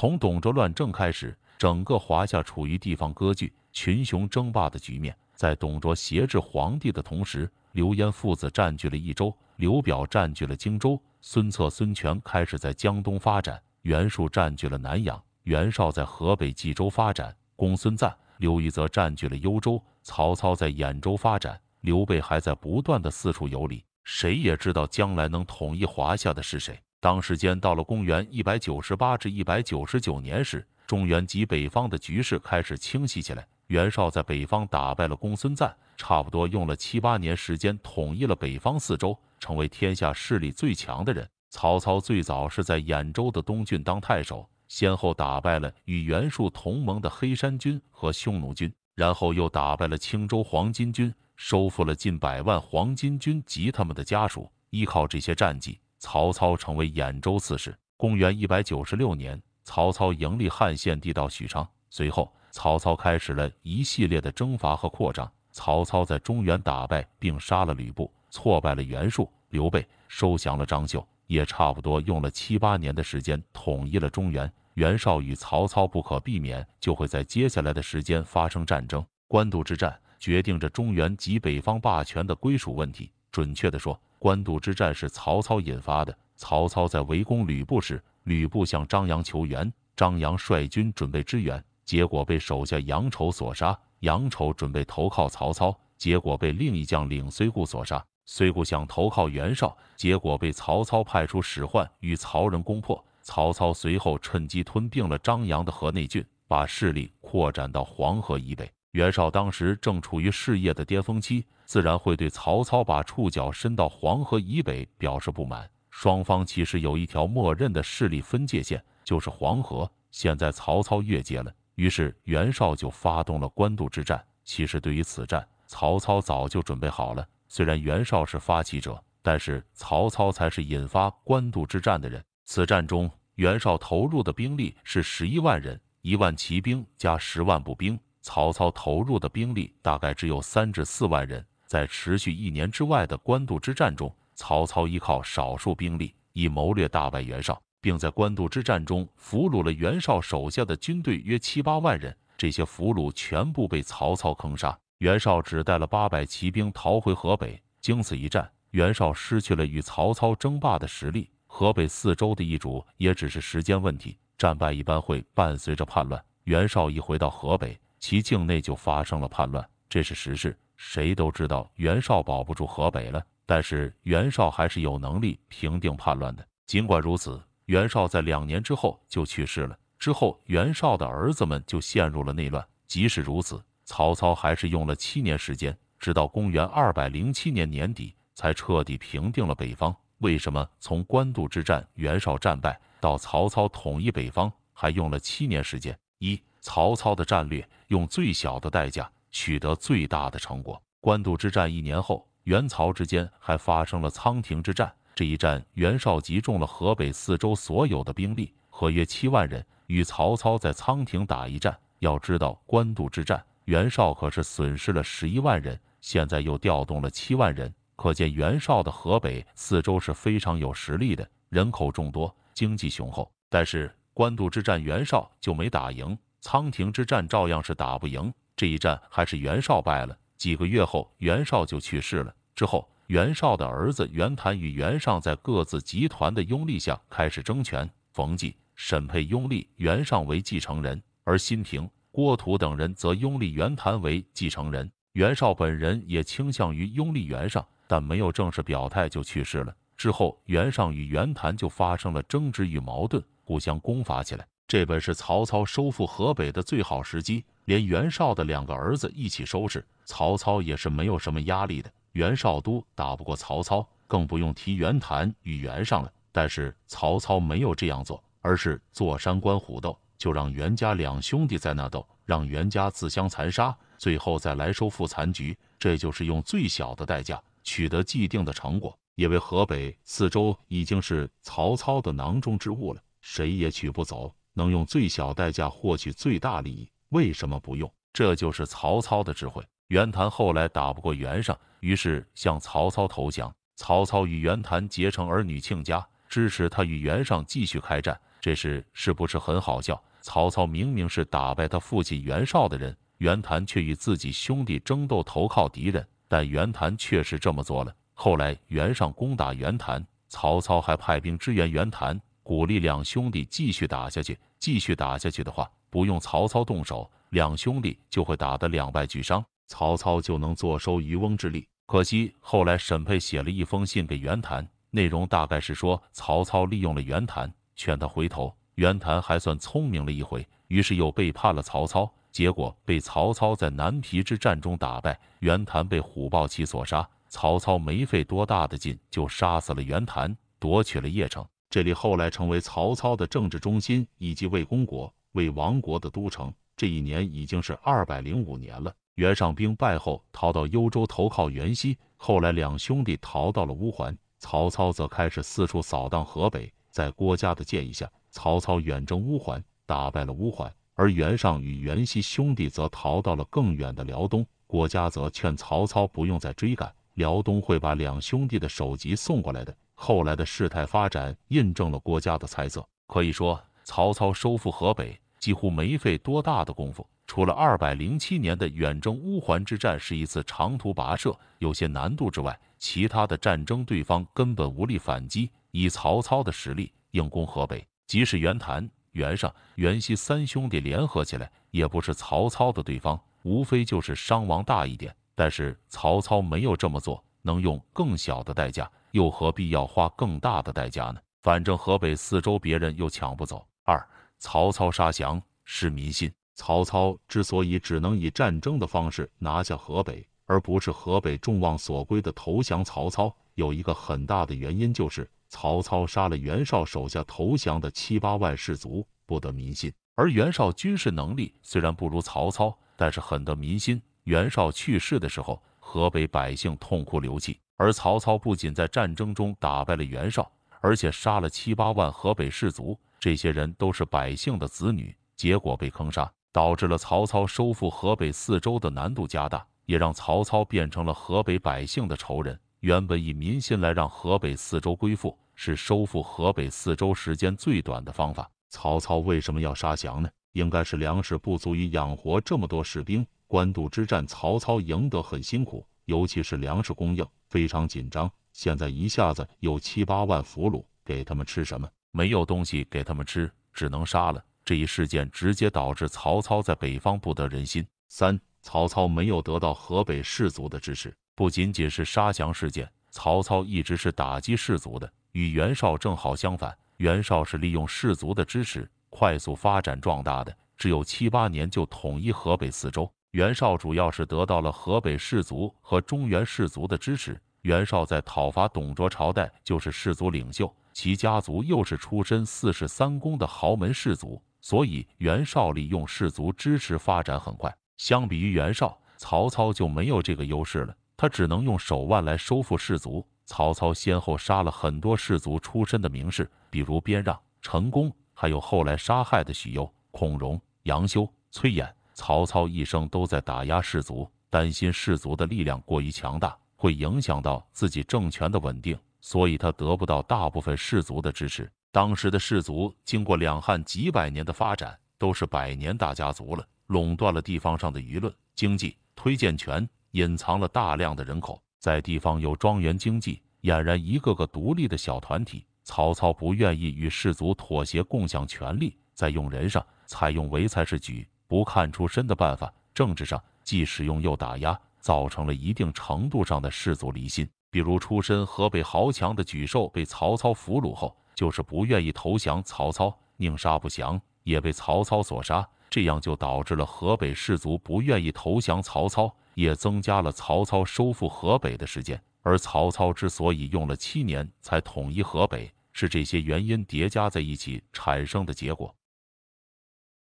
从董卓乱政开始，整个华夏处于地方割据、群雄争霸的局面。在董卓挟制皇帝的同时，刘焉父子占据了益州，刘表占据了荆州，孙策、孙权开始在江东发展，袁术占据了南阳，袁绍在河北冀州发展，公孙瓒、刘虞则占据了幽州，曹操在兖州发展，刘备还在不断的四处游历。谁也知道将来能统一华夏的是谁。当时间到了公元一百九十八至一百九十九年时，中原及北方的局势开始清晰起来。袁绍在北方打败了公孙瓒，差不多用了七八年时间统一了北方四周，成为天下势力最强的人。曹操最早是在兖州的东郡当太守，先后打败了与袁术同盟的黑山军和匈奴军，然后又打败了青州黄巾军，收复了近百万黄巾军及他们的家属。依靠这些战绩。曹操成为兖州刺史。公元一百九十六年，曹操迎立汉献帝到许昌。随后，曹操开始了一系列的征伐和扩张。曹操在中原打败并杀了吕布，挫败了袁术、刘备，收降了张绣，也差不多用了七八年的时间统一了中原。袁绍与曹操不可避免就会在接下来的时间发生战争。官渡之战决定着中原及北方霸权的归属问题。准确的说。官渡之战是曹操引发的。曹操在围攻吕布时，吕布向张扬求援，张扬率军准备支援，结果被手下杨丑所杀。杨丑准备投靠曹操，结果被另一将领崔固所杀。崔固想投靠袁绍，结果被曹操派出使唤与曹仁攻破。曹操随后趁机吞并了张扬的河内郡，把势力扩展到黄河以北。袁绍当时正处于事业的巅峰期，自然会对曹操把触角伸到黄河以北表示不满。双方其实有一条默认的势力分界线，就是黄河。现在曹操越界了，于是袁绍就发动了官渡之战。其实对于此战，曹操早就准备好了。虽然袁绍是发起者，但是曹操才是引发官渡之战的人。此战中，袁绍投入的兵力是十一万人，一万骑兵加十万步兵。曹操投入的兵力大概只有三至四万人，在持续一年之外的官渡之战中，曹操依靠少数兵力以谋略大败袁绍，并在官渡之战中俘虏了袁绍手下的军队约七八万人。这些俘虏全部被曹操坑杀，袁绍只带了八百骑兵逃回河北。经此一战，袁绍失去了与曹操争霸的实力，河北四州的易主也只是时间问题。战败一般会伴随着叛乱，袁绍一回到河北。其境内就发生了叛乱，这是实事，谁都知道袁绍保不住河北了。但是袁绍还是有能力平定叛乱的。尽管如此，袁绍在两年之后就去世了。之后，袁绍的儿子们就陷入了内乱。即使如此，曹操还是用了七年时间，直到公元二百零七年年底才彻底平定了北方。为什么从官渡之战袁绍战败到曹操统一北方还用了七年时间？一曹操的战略用最小的代价取得最大的成果。官渡之战一年后，袁曹之间还发生了仓亭之战。这一战，袁绍集中了河北四州所有的兵力，和约七万人，与曹操在仓亭打一战。要知道，官渡之战，袁绍可是损失了十一万人，现在又调动了七万人，可见袁绍的河北四州是非常有实力的，人口众多，经济雄厚。但是官渡之战，袁绍就没打赢。仓亭之战照样是打不赢，这一战还是袁绍败了。几个月后，袁绍就去世了。之后，袁绍的儿子袁谭与袁尚在各自集团的拥立下开始争权。冯骥、沈沛拥立袁尚为继承人，而新平、郭图等人则拥立袁谭为继承人。袁绍本人也倾向于拥立袁尚，但没有正式表态就去世了。之后，袁尚与袁谭就发生了争执与矛盾，互相攻伐起来。这本是曹操收复河北的最好时机，连袁绍的两个儿子一起收拾，曹操也是没有什么压力的。袁绍都打不过曹操，更不用提袁谭与袁尚了。但是曹操没有这样做，而是坐山观虎斗，就让袁家两兄弟在那斗，让袁家自相残杀，最后再来收复残局。这就是用最小的代价取得既定的成果，因为河北四周已经是曹操的囊中之物了，谁也取不走。能用最小代价获取最大利益，为什么不用？这就是曹操的智慧。袁谭后来打不过袁尚，于是向曹操投降。曹操与袁谭结成儿女亲家，支持他与袁尚继续开战。这事是不是很好笑？曹操明明是打败他父亲袁绍的人，袁谭却与自己兄弟争斗，投靠敌人。但袁谭却是这么做了。后来袁尚攻打袁谭，曹操还派兵支援袁谭。鼓励两兄弟继续打下去。继续打下去的话，不用曹操动手，两兄弟就会打得两败俱伤，曹操就能坐收渔翁之利。可惜后来，沈佩写了一封信给袁谭，内容大概是说曹操利用了袁谭，劝他回头。袁谭还算聪明了一回，于是又背叛了曹操，结果被曹操在南皮之战中打败。袁谭被虎豹骑所杀，曹操没费多大的劲就杀死了袁谭，夺取了邺城。这里后来成为曹操的政治中心，以及魏公国、魏王国的都城。这一年已经是二百零五年了。袁尚兵败后，逃到幽州投靠袁熙，后来两兄弟逃到了乌桓。曹操则开始四处扫荡河北。在郭嘉的建议下，曹操远征乌桓，打败了乌桓，而袁尚与袁熙兄弟则逃到了更远的辽东。郭嘉则劝曹操不用再追赶，辽东会把两兄弟的首级送过来的。后来的事态发展印证了郭嘉的猜测，可以说曹操收复河北几乎没费多大的功夫。除了二百零七年的远征乌桓之战是一次长途跋涉，有些难度之外，其他的战争对方根本无力反击。以曹操的实力，硬攻河北，即使袁谭、袁尚、袁熙三兄弟联合起来，也不是曹操的对方。无非就是伤亡大一点，但是曹操没有这么做，能用更小的代价。又何必要花更大的代价呢？反正河北四周别人又抢不走。二，曹操杀降失民心。曹操之所以只能以战争的方式拿下河北，而不是河北众望所归的投降曹操，有一个很大的原因就是曹操杀了袁绍手下投降的七八万士卒，不得民心。而袁绍军事能力虽然不如曹操，但是很得民心。袁绍去世的时候，河北百姓痛哭流涕。而曹操不仅在战争中打败了袁绍，而且杀了七八万河北士族，这些人都是百姓的子女，结果被坑杀，导致了曹操收复河北四州的难度加大，也让曹操变成了河北百姓的仇人。原本以民心来让河北四州归附，是收复河北四州时间最短的方法。曹操为什么要杀降呢？应该是粮食不足以养活这么多士兵。官渡之战，曹操赢得很辛苦，尤其是粮食供应。非常紧张，现在一下子有七八万俘虏，给他们吃什么？没有东西给他们吃，只能杀了。这一事件直接导致曹操在北方不得人心。三、曹操没有得到河北士族的支持，不仅仅是杀降事件，曹操一直是打击士族的，与袁绍正好相反。袁绍是利用士族的支持快速发展壮大的，只有七八年就统一河北四州。袁绍主要是得到了河北士族和中原士族的支持。袁绍在讨伐董卓朝代就是士族领袖，其家族又是出身四世三公的豪门士族，所以袁绍利用士族支持发展很快。相比于袁绍，曹操就没有这个优势了，他只能用手腕来收复士族。曹操先后杀了很多士族出身的名士，比如边让、陈宫，还有后来杀害的许攸、孔融、杨修、崔琰。曹操一生都在打压士族，担心士族的力量过于强大，会影响到自己政权的稳定，所以他得不到大部分士族的支持。当时的士族经过两汉几百年的发展，都是百年大家族了，垄断了地方上的舆论、经济推荐权，隐藏了大量的人口，在地方有庄园经济，俨然一个个独立的小团体。曹操不愿意与士族妥协，共享权力，在用人上采用唯才是举。不看出身的办法，政治上既使用又打压，造成了一定程度上的士族离心。比如出身河北豪强的沮授被曹操俘虏后，就是不愿意投降曹操，宁杀不降，也被曹操所杀。这样就导致了河北士族不愿意投降曹操，也增加了曹操收复河北的时间。而曹操之所以用了七年才统一河北，是这些原因叠加在一起产生的结果。